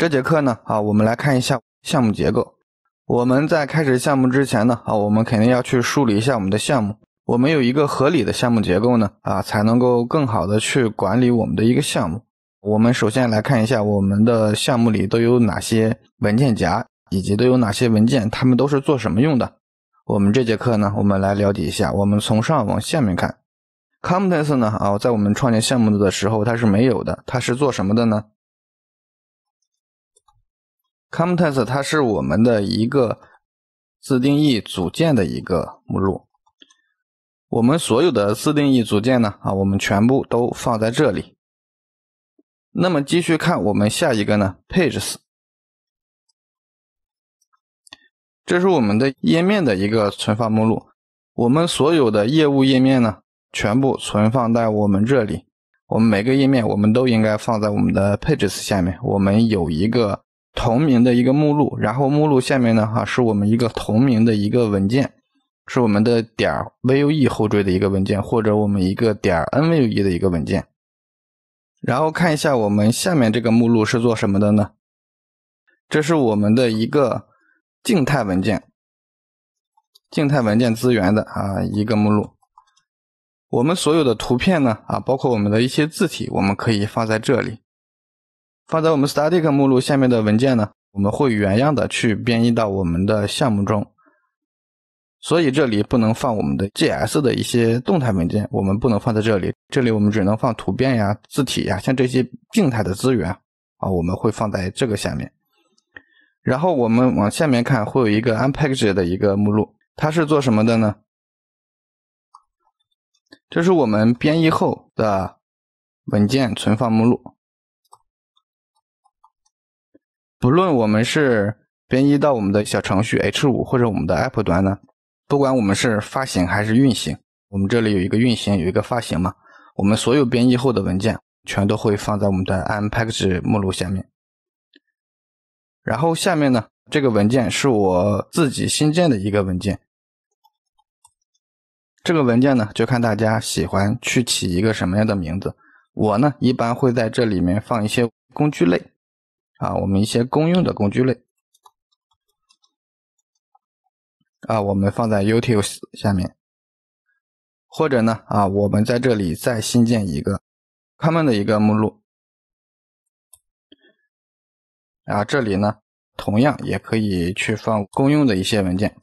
这节课呢，啊，我们来看一下项目结构。我们在开始项目之前呢，啊，我们肯定要去梳理一下我们的项目。我们有一个合理的项目结构呢，啊，才能够更好的去管理我们的一个项目。我们首先来看一下我们的项目里都有哪些文件夹，以及都有哪些文件，它们都是做什么用的。我们这节课呢，我们来了解一下。我们从上往下面看 c o m p o t e n t s 呢，啊，在我们创建项目的时候它是没有的，它是做什么的呢？comtest 它是我们的一个自定义组件的一个目录，我们所有的自定义组件呢啊，我们全部都放在这里。那么继续看我们下一个呢，pages，这是我们的页面的一个存放目录，我们所有的业务页面呢全部存放在我们这里，我们每个页面我们都应该放在我们的 pages 下面，我们有一个。同名的一个目录，然后目录下面呢，哈，是我们一个同名的一个文件，是我们的点儿 vue 后缀的一个文件，或者我们一个点 nvue 的一个文件。然后看一下我们下面这个目录是做什么的呢？这是我们的一个静态文件，静态文件资源的啊一个目录。我们所有的图片呢，啊，包括我们的一些字体，我们可以放在这里。放在我们 static 目录下面的文件呢，我们会原样的去编译到我们的项目中。所以这里不能放我们的 JS 的一些动态文件，我们不能放在这里。这里我们只能放图片呀、字体呀，像这些静态的资源啊，我们会放在这个下面。然后我们往下面看，会有一个 unpacked a g 的一个目录，它是做什么的呢？这是我们编译后的文件存放目录。不论我们是编译到我们的小程序 H5 或者我们的 App 端呢，不管我们是发行还是运行，我们这里有一个运行，有一个发行嘛。我们所有编译后的文件全都会放在我们的 i m p a c k 目录下面。然后下面呢，这个文件是我自己新建的一个文件。这个文件呢，就看大家喜欢去起一个什么样的名字。我呢，一般会在这里面放一些工具类。啊，我们一些公用的工具类，啊，我们放在 utils 下面，或者呢，啊，我们在这里再新建一个他们的一个目录，啊，这里呢同样也可以去放公用的一些文件，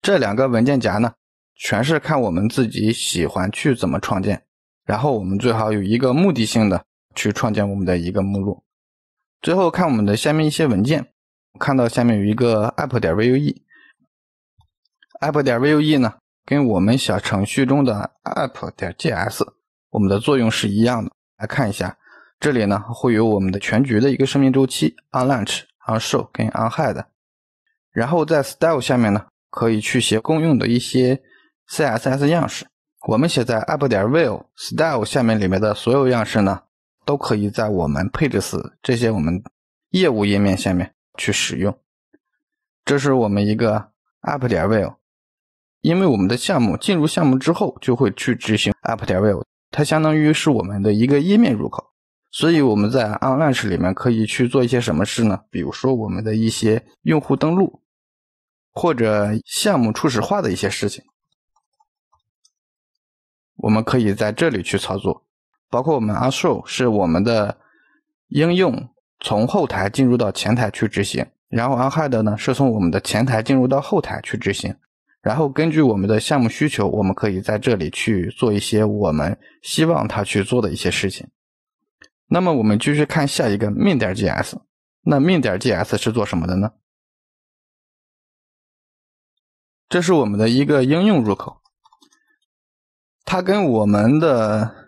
这两个文件夹呢，全是看我们自己喜欢去怎么创建，然后我们最好有一个目的性的。去创建我们的一个目录。最后看我们的下面一些文件，看到下面有一个 app 点 vue，app 点 vue 呢，跟我们小程序中的 app 点 js，我们的作用是一样的。来看一下，这里呢会有我们的全局的一个生命周期 on launch、on show、跟 on hide。然后在 style 下面呢，可以去写共用的一些 CSS 样式。我们写在 app 点 view style 下面里面的所有样式呢。都可以在我们配置 s 这些我们业务页面下面去使用。这是我们一个 app 点 view，因为我们的项目进入项目之后就会去执行 app 点 view，它相当于是我们的一个页面入口。所以我们在 on launch 里面可以去做一些什么事呢？比如说我们的一些用户登录，或者项目初始化的一些事情，我们可以在这里去操作。包括我们阿卓是我们的应用从后台进入到前台去执行，然后阿嗨的呢是从我们的前台进入到后台去执行，然后根据我们的项目需求，我们可以在这里去做一些我们希望他去做的一些事情。那么我们继续看下一个 m i n j s 那 m i n j s 是做什么的呢？这是我们的一个应用入口，它跟我们的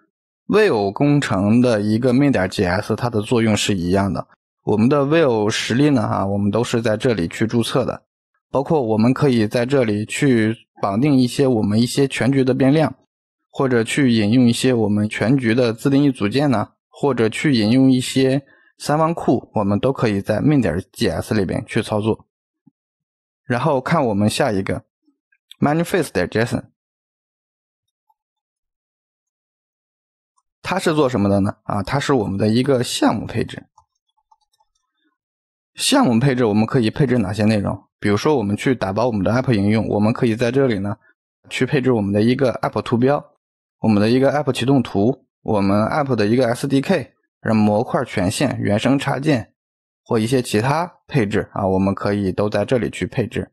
Vue 工程的一个 main.js，它的作用是一样的。我们的 Vue 实例呢，哈，我们都是在这里去注册的，包括我们可以在这里去绑定一些我们一些全局的变量，或者去引用一些我们全局的自定义组件呢，或者去引用一些三方库，我们都可以在 main.js 里边去操作。然后看我们下一个 manifest.json。它是做什么的呢？啊，它是我们的一个项目配置。项目配置我们可以配置哪些内容？比如说，我们去打包我们的 App 应用，我们可以在这里呢去配置我们的一个 App 图标、我们的一个 App 启动图、我们 App 的一个 SDK、让模块权限、原生插件或一些其他配置啊，我们可以都在这里去配置。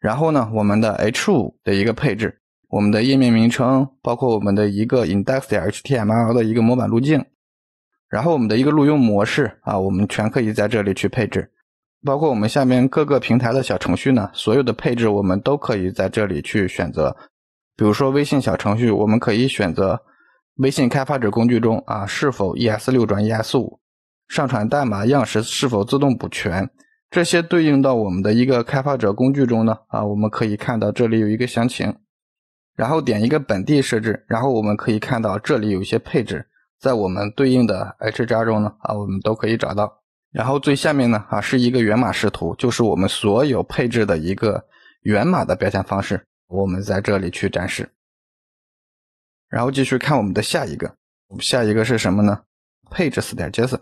然后呢，我们的 H 五的一个配置。我们的页面名称，包括我们的一个 index.html 的一个模板路径，然后我们的一个录用模式啊，我们全可以在这里去配置，包括我们下面各个平台的小程序呢，所有的配置我们都可以在这里去选择。比如说微信小程序，我们可以选择微信开发者工具中啊，是否 ES 六转 ES 五，上传代码样式是否自动补全，这些对应到我们的一个开发者工具中呢啊，我们可以看到这里有一个详情。然后点一个本地设置，然后我们可以看到这里有一些配置，在我们对应的 h j 中呢啊，我们都可以找到。然后最下面呢啊，是一个源码视图，就是我们所有配置的一个源码的表现方式，我们在这里去展示。然后继续看我们的下一个，我们下一个是什么呢配置四点 js，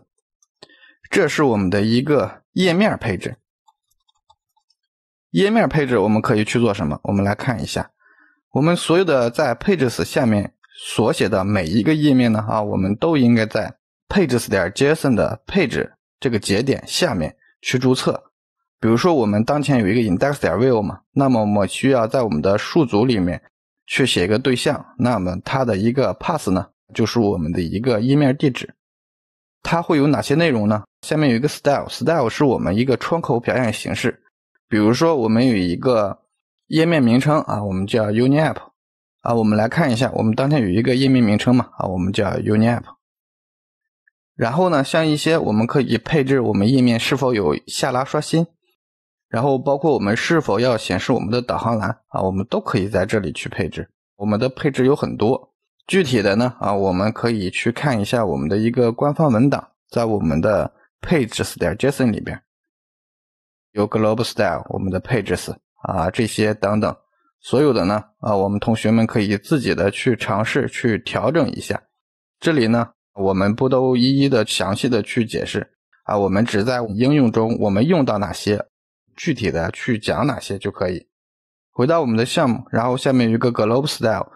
这是我们的一个页面配置。页面配置我们可以去做什么？我们来看一下。我们所有的在 pages 下面所写的每一个页面呢，啊，我们都应该在 pages 点 JSON 的配置这个节点下面去注册。比如说我们当前有一个 index 点 view 嘛，那么我们需要在我们的数组里面去写一个对象，那么它的一个 p a s s 呢，就是我们的一个页面地址。它会有哪些内容呢？下面有一个 style，style 是我们一个窗口表现形式。比如说我们有一个。页面名称啊，我们叫 UniApp 啊，我们来看一下，我们当前有一个页面名称嘛啊，我们叫 UniApp。然后呢，像一些我们可以配置我们页面是否有下拉刷新，然后包括我们是否要显示我们的导航栏啊，我们都可以在这里去配置。我们的配置有很多，具体的呢啊，我们可以去看一下我们的一个官方文档，在我们的 pages 点 json 里边，有 global style 我们的 pages。啊，这些等等，所有的呢，啊，我们同学们可以自己的去尝试去调整一下。这里呢，我们不都一一的详细的去解释啊，我们只在应用中我们用到哪些具体的去讲哪些就可以。回到我们的项目，然后下面有一个 g l o b e style，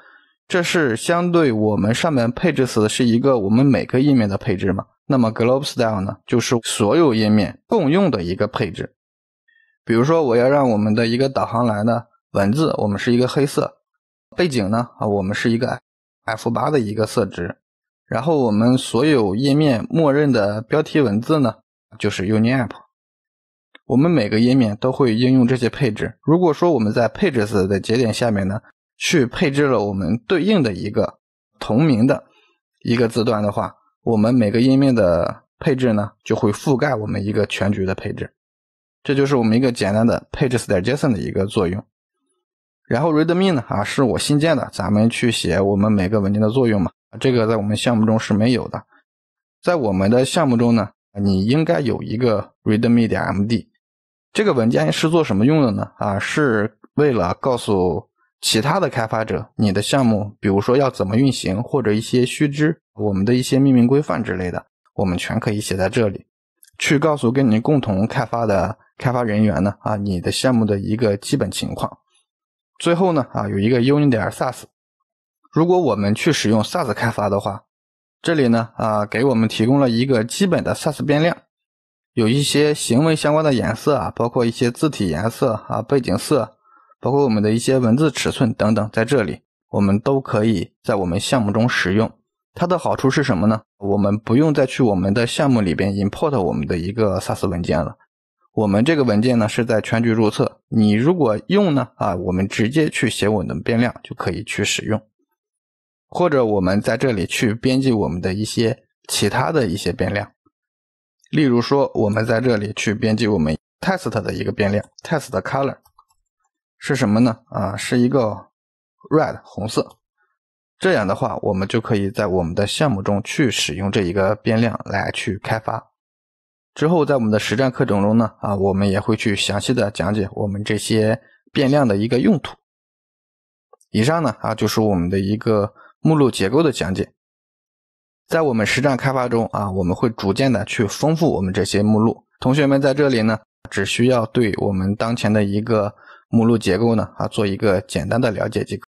这是相对我们上面配置词是一个我们每个页面的配置嘛？那么 g l o b e style 呢，就是所有页面共用的一个配置。比如说，我要让我们的一个导航栏的文字，我们是一个黑色，背景呢啊，我们是一个 F8 的一个色值，然后我们所有页面默认的标题文字呢，就是 UniApp，我们每个页面都会应用这些配置。如果说我们在配置子的节点下面呢，去配置了我们对应的一个同名的一个字段的话，我们每个页面的配置呢，就会覆盖我们一个全局的配置。这就是我们一个简单的 page 四点 JSON 的一个作用，然后 README 呢啊，是我新建的，咱们去写我们每个文件的作用嘛。这个在我们项目中是没有的，在我们的项目中呢，你应该有一个 README.md 这个文件是做什么用的呢？啊，是为了告诉其他的开发者，你的项目，比如说要怎么运行，或者一些须知，我们的一些命名规范之类的，我们全可以写在这里，去告诉跟你共同开发的。开发人员呢？啊，你的项目的一个基本情况。最后呢？啊，有一个 u n i t e SaaS。如果我们去使用 SaaS 开发的话，这里呢？啊，给我们提供了一个基本的 SaaS 变量，有一些行为相关的颜色啊，包括一些字体颜色啊、背景色，包括我们的一些文字尺寸等等，在这里我们都可以在我们项目中使用。它的好处是什么呢？我们不用再去我们的项目里边 import 我们的一个 SaaS 文件了。我们这个文件呢是在全局注册。你如果用呢，啊，我们直接去写我们的变量就可以去使用，或者我们在这里去编辑我们的一些其他的一些变量。例如说，我们在这里去编辑我们 test 的一个变量，test color 是什么呢？啊，是一个 red 红色。这样的话，我们就可以在我们的项目中去使用这一个变量来去开发。之后，在我们的实战课程中呢，啊，我们也会去详细的讲解我们这些变量的一个用途。以上呢，啊，就是我们的一个目录结构的讲解。在我们实战开发中啊，我们会逐渐的去丰富我们这些目录。同学们在这里呢，只需要对我们当前的一个目录结构呢，啊，做一个简单的了解即可。